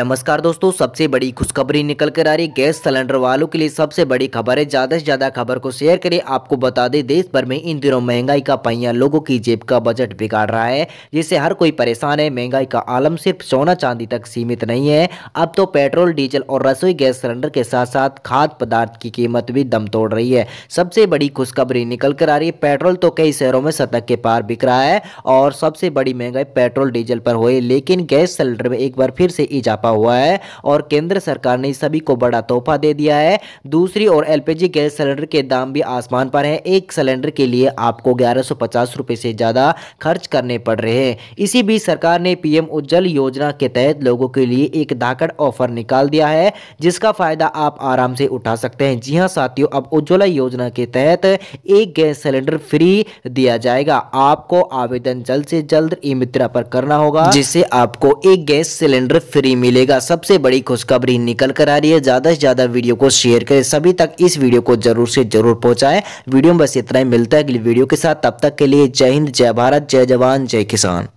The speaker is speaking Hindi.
नमस्कार दोस्तों सबसे बड़ी खुशखबरी निकल कर आ रही गैस सिलेंडर वालों के लिए सबसे बड़ी खबर है ज़्यादा से ज़्यादा खबर को शेयर करें आपको बता दें देश भर में इन दिनों महंगाई का पहिया लोगों की जेब का बजट बिगाड़ रहा है जिससे हर कोई परेशान है महंगाई का आलम सिर्फ सोना चांदी तक सीमित नहीं है अब तो पेट्रोल डीजल और रसोई गैस सिलेंडर के साथ साथ खाद्य पदार्थ की कीमत भी दम तोड़ रही है सबसे बड़ी खुशखबरी निकल कर आ रही है पेट्रोल तो कई शहरों में शतक के पार बिक रहा है और सबसे बड़ी महंगाई पेट्रोल डीजल पर हुई लेकिन गैस सिलेंडर में एक बार फिर से इजाफा छपा हुआ है और केंद्र सरकार ने सभी को बड़ा तोहफा दे दिया है दूसरी ओर एलपीजी गैस सिलेंडर के दाम भी आसमान पर है एक सिलेंडर के लिए आपको ग्यारह सौ से ज़्यादा खर्च करने पड़ रहे हैं इसी बीच सरकार ने पीएम उज्जवल योजना के तहत लोगों के लिए एक धाकड़ ऑफर निकाल दिया है जिसका फ़ायदा आप आराम से उठा सकते हैं जी हाँ साथियों अब उज्ज्वला योजना के तहत एक गैस सिलेंडर फ्री दिया जाएगा आपको आवेदन जल्द से जल्द ई मित्रा पर करना होगा जिससे आपको एक गैस सिलेंडर फ्री मिले मिलेगा सबसे बड़ी खुशखबरी निकल कर आ रही है ज़्यादा से ज़्यादा वीडियो को शेयर करें सभी तक इस वीडियो को जरूर से जरूर पहुंचाएं वीडियो में बस इतना ही मिलता है अगली वीडियो के साथ तब तक के लिए जय हिंद जय भारत जय जवान जय किसान